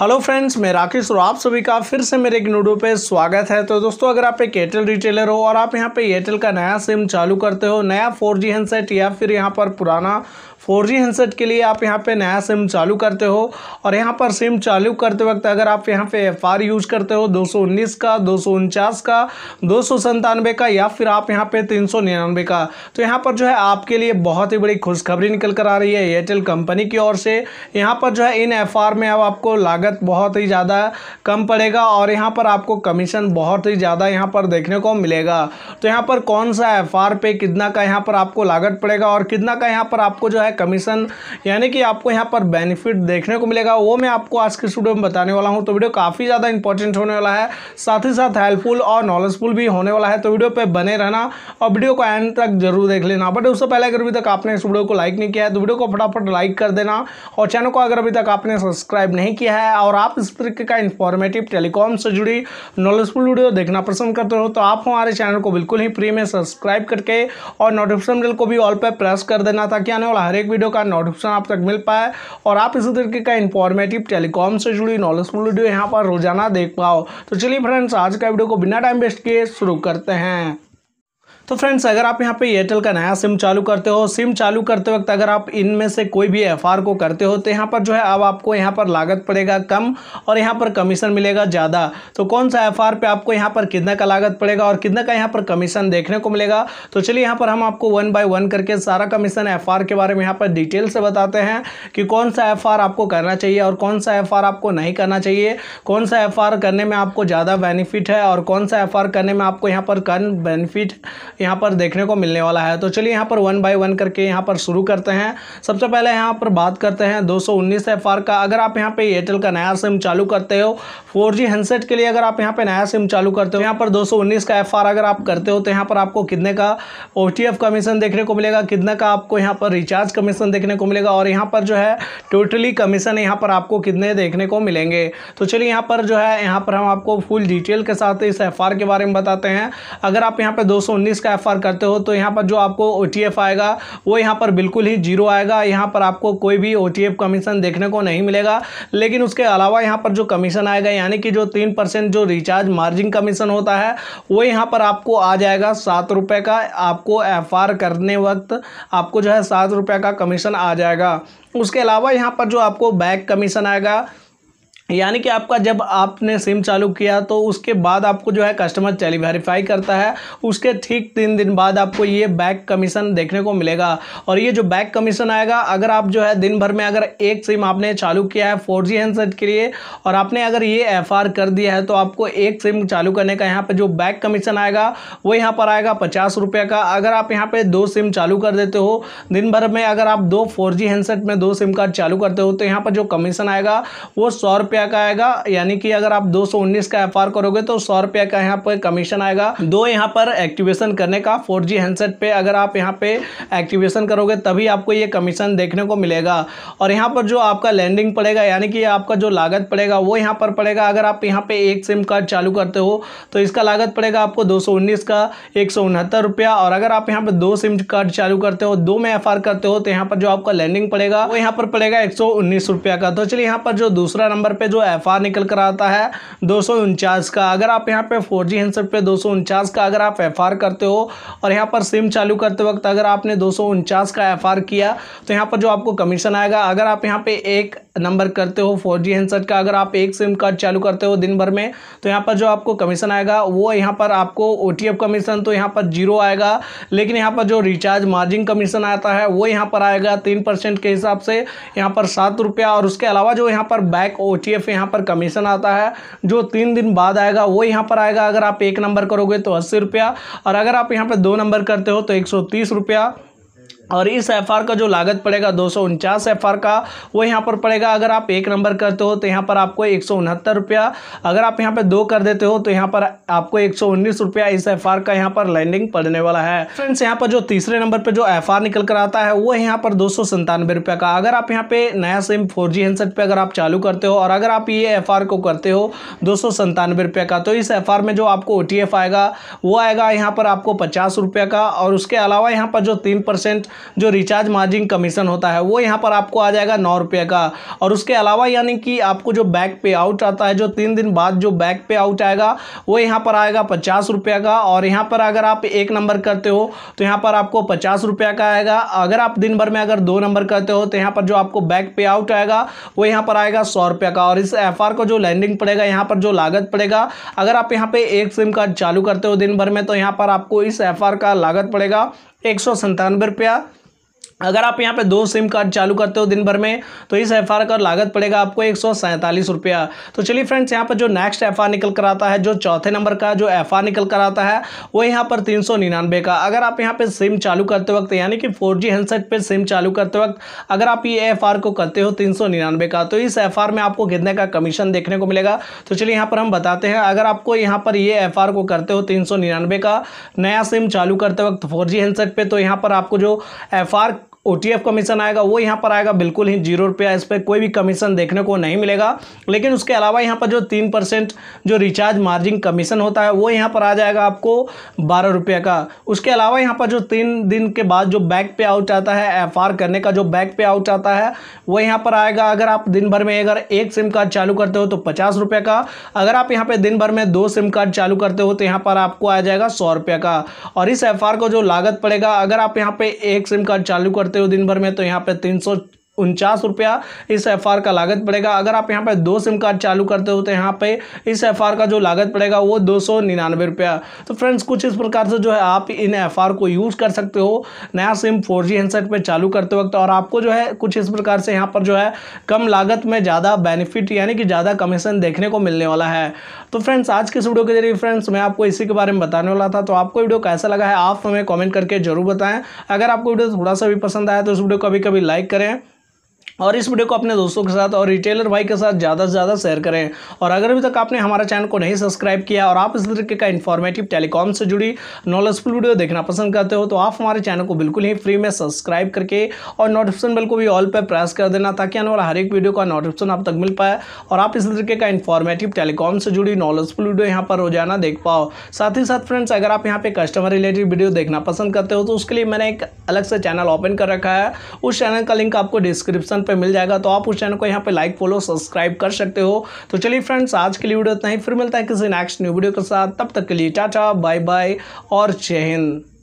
hello friends मैं राकेश और आप सभी का फिर से मेरे एक नूडो पे स्वागत है तो दोस्तों अगर आप एक एयरटेल रिटेलर हो और आप यहाँ पे एयरटेल का नया सिम चालू करते हो नया 4G हैंडसेट या फिर यहाँ पर पुराना 4G हैंडसेट के लिए आप यहाँ पे नया सिम चालू करते हो और यहाँ पर सिम चालू करते वक्त अगर आप यहाँ पर एफ यूज़ करते हो दो का दो का दो का या फिर आप यहाँ पर तीन का तो यहाँ पर जो है आपके लिए बहुत ही बड़ी खुशखबरी निकल कर आ रही है एयरटेल कंपनी की ओर से यहाँ पर जो है इन एफ में अब आपको लागत लागत बहुत ही ज़्यादा कम पड़ेगा और यहाँ पर आपको कमीशन बहुत ही ज़्यादा यहाँ पर देखने को मिलेगा तो यहाँ पर कौन सा एफ आर पे कितना का यहाँ पर आपको लागत पड़ेगा और कितना का यहाँ पर आपको जो है कमीशन यानी कि आपको यहाँ पर बेनिफिट देखने को मिलेगा वो मैं आपको आज के स्टूडियो में बताने वाला हूँ तो वीडियो काफ़ी ज़्यादा इंपॉर्टेंट होने वाला है साथ ही साथ हेल्पफुल और नॉलेजफुल भी होने वाला है तो वीडियो पर बने रहना और वीडियो को एंड तक जरूर देख लेना बट उससे पहले अगर अभी तक आपने इस वीडियो को लाइक नहीं किया है तो वीडियो को फटाफट लाइक कर देना और चैनल को अगर अभी तक आपने सब्सक्राइब नहीं किया है है और आप इस तरीके का इन्फॉर्मेटिव टेलीकॉम से जुड़ी नॉलेजफुल वीडियो देखना पसंद करते हो तो आप हमारे चैनल को बिल्कुल ही फ्री में सब्सक्राइब करके और नोटिफिकेशन बिल को भी ऑल पर प्रेस कर देना ताकि आने वाला हर एक वीडियो का नोटिफिकेशन आप तक मिल पाए और आप इसी तरीके का इन्फॉर्मेटिव टेलीकॉम से जुड़ी नॉलेजफुल वीडियो यहाँ पर रोजाना देख पाओ तो चलिए फ्रेंड्स आज का वीडियो को बिना टाइम वेस्ट किए शुरू करते हैं तो फ्रेंड्स अगर आप यहाँ पे एयरटेल का नया सिम चालू करते हो सिम चालू करते वक्त अगर आप इनमें से कोई भी एफ को करते हो तो यहाँ पर जो है अब आपको यहाँ पर लागत पड़ेगा कम और यहाँ पर कमीशन मिलेगा ज़्यादा तो कौन सा एफ पे आपको यहाँ पर कितने का लागत पड़ेगा और कितने का यहाँ पर कमीशन देखने को मिलेगा तो चलिए यहाँ पर हम आपको वन बाई वन करके सारा कमीशन एफ के बारे में यहाँ पर डिटेल से बताते हैं कि कौन सा एफ आपको करना चाहिए और कौन सा एफ आपको नहीं करना चाहिए कौन सा एफ करने में आपको ज़्यादा बेनिफिट है और कौन सा एफ करने में आपको यहाँ पर कम बेनिफिट यहाँ पर देखने को मिलने वाला है तो चलिए यहाँ पर वन बाई वन करके यहाँ पर शुरू करते हैं सबसे पहले यहाँ पर बात करते हैं दो सौ का अगर आप यहाँ पे एयरटेल का नया सिम चालू करते हो फोर जी हैंडसेट के लिए अगर आप यहाँ पे नया सिम चालू करते हो यहाँ पर 219 का एफ अगर आप करते हो तो यहाँ पर आपको कितने का ओ कमीशन देखने को मिलेगा कितने का आपको यहाँ पर रिचार्ज कमीशन देखने को मिलेगा और यहाँ पर जो है टोटली कमीशन यहाँ पर आपको कितने देखने को मिलेंगे तो चलिए यहाँ पर जो है यहाँ पर हम आपको फुल डिटेल के साथ इस एफ के बारे में बताते हैं अगर आप यहाँ पर दो का एफ करते हो तो यहाँ पर जो आपको ओ आएगा वो यहाँ पर बिल्कुल ही जीरो आएगा यहाँ पर आपको कोई भी ओ कमीशन देखने को नहीं मिलेगा लेकिन उसके अलावा यहाँ पर जो कमीशन आएगा यानी कि जो तीन परसेंट जो रिचार्ज मार्जिन कमीशन होता है वो यहाँ पर आपको आ जाएगा सात रुपये का आपको एफ करने वक्त आपको जो है सात रुपये का कमीशन आ जाएगा उसके अलावा यहाँ पर जो आपको बैक कमीशन आएगा यानी कि आपका जब आपने सिम चालू किया तो उसके बाद आपको जो है कस्टमर टेली वेरीफाई करता है उसके ठीक तीन दिन बाद आपको ये बैक कमीशन देखने को मिलेगा और ये जो बैक कमीशन आएगा अगर आप जो है दिन भर में अगर एक सिम आपने चालू किया है फोर जी हैंडसेट के लिए और आपने अगर ये एफ कर दिया है तो आपको एक सिम चालू करने का यहाँ पर जो बैक कमीशन आएगा वो यहाँ पर आएगा पचास रुपये का अगर आप यहाँ पर दो सिम चालू कर देते हो दिन भर में अगर आप दो फोर हैंडसेट में दो सिम कार्ड चालू करते हो तो यहाँ पर जो कमीशन आएगा वो सौ रुपया का आएगा यानी कि अगर आप 219 का एफ करोगे तो सौ रुपया का यहाँ पर कमीशन आएगा दो यहाँ पर एक्टिवेशन करने का फोर हैंडसेट पे अगर आप यहाँ पे एक्टिवेशन करोगे तभी आपको ये कमीशन देखने को मिलेगा और यहाँ पर जो आपका लैंडिंग पड़ेगा यानी कि आपका जो लागत पड़ेगा वो यहाँ पर पड़ेगा अगर आप यहाँ पे एक सिम कार्ड चालू करते हो तो इसका लागत पड़ेगा आपको दो का एक और अगर आप यहाँ पर दो सिम कार्ड चालू करते हो दो में एफ करते हो तो यहाँ पर जो आपका लैंडिंग पड़ेगा वो यहाँ पर पड़ेगा एक का तो चलिए यहाँ पर जो दूसरा नंबर पर पे जो एफ निकल कर आता है दो का अगर आप यहाँ पे फोर जी हैंडसेट पे दो का अगर आप एफ करते हो और यहाँ पर सिम चालू करते वक्त अगर आपने दो का एफ किया तो यहाँ पर जो आपको कमीशन आएगा अगर आप यहाँ पे एक नंबर करते हो फोर जी हैंडसेट का अगर आप एक सिम कार्ड चालू करते हो दिन भर में तो यहाँ पर जो आपको कमीशन आएगा वो यहाँ पर आपको ओ कमीशन तो यहाँ पर जीरो आएगा लेकिन यहाँ पर जो रिचार्ज मार्जिन कमीशन आता है वो यहाँ पर आएगा तीन परसेंट के हिसाब से यहाँ पर सात रुपया और उसके अलावा जो यहाँ पर बैक ओ टी पीडीएफ यहाँ पर कमीशन आता है जो तीन दिन बाद आएगा वो यहाँ पर आएगा अगर आप एक नंबर करोगे तो अस्सी रुपया और अगर आप यहाँ पर दो नंबर करते हो तो एक सौ तीस रुपया और इस एफ का जो लागत पड़ेगा दो सौ का वो यहाँ पर पड़ेगा अगर आप एक नंबर करते हो तो यहाँ पर आपको एक रुपया अगर आप यहाँ पे दो कर देते हो तो यहाँ पर आपको एक रुपया इस एफ का यहाँ पर लैंडिंग पड़ने वाला है फ्रेंड्स यहाँ पर जो तीसरे नंबर पर जो एफ निकल कर आता है वो यहाँ पर दो सौ का अगर आप यहाँ पे नया सिम फोर जी हैंडसेट पर अगर आप चालू करते हो और अगर आप ये एफ को करते हो दो रुपया का तो इस एफ में जो आपको ओ आएगा वो आएगा यहाँ पर आपको पचास रुपये का और उसके अलावा यहाँ पर जो तीन परसेंट जो रिचार्ज मार्जिन कमीशन होता है वो यहाँ पर आपको आ जाएगा नौ रुपये का और उसके अलावा यानी कि आपको जो बैक पे आउट आता है जो तीन दिन बाद जो बैक पे आउट आएगा वो यहाँ पर आएगा पचास रुपये का और यहाँ पर अगर आप एक नंबर करते हो तो यहाँ पर आपको पचास रुपये का आएगा अगर आप दिन भर में अगर दो नंबर करते हो तो यहाँ पर जो आपको बैक पे आउट आएगा वो यहाँ पर आएगा सौ रुपये का और इस एफ को जो लैंडिंग पड़ेगा यहाँ पर जो लागत पड़ेगा अगर आप यहाँ पर एक सिम कार्ड चालू करते हो दिन भर में तो यहाँ पर आपको इस एफ का लागत पड़ेगा एक सौ संतानवे रुपया अगर आप यहाँ पे दो सिम कार्ड चालू करते हो दिन भर में तो इस एफ का लागत पड़ेगा आपको एक रुपया तो चलिए फ्रेंड्स यहाँ पर जो नेक्स्ट एफ निकल कर आता है जो चौथे नंबर का जो एफ निकल कर आता है वो यहाँ पर तीन का अगर आप यहाँ पे सिम चालू करते वक्त यानी कि फोर जी हैंडसेट पर सिम चालू करते वक्त अगर आप ये एफ को करते हो तीन का तो इस एफ में आपको कितने का कमीशन देखने को मिलेगा तो चलिए यहाँ पर हम बताते हैं अगर आपको यहाँ पर ये एफ को करते हो तीन का नया सिम चालू करते वक्त फोर जी हैंडसेट पर तो यहाँ पर आपको जो एफ ओ कमीशन आएगा वो यहाँ पर आएगा बिल्कुल ही जीरो रुपया इस पर कोई भी कमीशन देखने को नहीं मिलेगा लेकिन उसके अलावा यहाँ पर जो तीन परसेंट जो रिचार्ज मार्जिन कमीशन होता है वो यहाँ पर आ जाएगा आपको बारह रुपये का उसके अलावा यहाँ पर जो तीन दिन के बाद जो बैक पे आउट आता है एफ करने का जो बैक पे आउट आता है वो यहाँ पर आएगा अगर आप दिन भर में अगर एक सिम कार्ड चालू करते हो तो पचास रुपये का अगर आप यहाँ पर दिन भर में दो सिम कार्ड चालू करते हो तो यहाँ पर आपको आ जाएगा सौ रुपये का और इस एफ को जो लागत पड़ेगा अगर आप यहाँ पर एक सिम कार्ड चालू करते करते हो दिन भर में तो यहाँ पे तीन उनचास रुपया इस एफ का लागत पड़ेगा अगर आप यहाँ पर दो सिम कार्ड चालू करते हो तो यहाँ पे इस एफ का जो लागत पड़ेगा वो दो सौ निन्यानवे रुपया तो फ्रेंड्स कुछ इस प्रकार से जो है आप इन एफ को यूज़ कर सकते हो नया सिम फोर जी हैंडसेट पर चालू करते वक्त और आपको जो है कुछ इस प्रकार से यहाँ पर जो है कम लागत में ज़्यादा बेनिफिट यानी कि ज़्यादा कमीशन देखने को मिलने वाला है तो फ्रेंड्स आज के इस वीडियो के जरिए फ्रेंड्स मैं आपको इसी के बारे में बताने वाला था तो आपको वीडियो कैसा लगा है आप हमें कॉमेंट करके जरूर बताएं अगर आपको वीडियो थोड़ा सा भी पसंद आया तो इस वीडियो को कभी कभी लाइक करें और इस वीडियो को अपने दोस्तों के साथ और रिटेलर भाई के साथ ज़्यादा से ज़्यादा शेयर करें और अगर अभी तक आपने हमारा चैनल को नहीं सब्सक्राइब किया और आप इस तरीके का इन्फॉर्मेटिव टेलीकॉम से जुड़ी नॉलेजफुल वीडियो देखना पसंद करते हो तो आप हमारे चैनल को बिल्कुल ही फ्री में सब्सक्राइब करके और नोटिफिकेशन बिल को भी ऑल पर प्रेस कर देना ताकि आने वाला हर एक वीडियो का नोटिफिकेशन आप तक मिल पाए और आप इस तरीके का इन्फॉर्मेटिव टेलीकॉम से जुड़ी नॉलेजफुल वीडियो यहाँ पर रोजाना देख पाओ साथ ही साथ फ्रेंड्स अगर आप यहाँ पर कस्टमर रिलेटेड वीडियो देखना पसंद करते हो तो उसके लिए मैंने एक अलग से चैनल ओपन कर रखा है उस चैनल का लिंक आपको डिस्क्रिप्शन पे मिल जाएगा तो आप उस चैनल को यहाँ पे लाइक फॉलो सब्सक्राइब कर सकते हो तो चलिए फ्रेंड्स आज के लिए वीडियो इतना ही फिर मिलता है किसी नेक्स्ट न्यू वीडियो के साथ तब तक के लिए टाटा बाय बाय और जय हिंद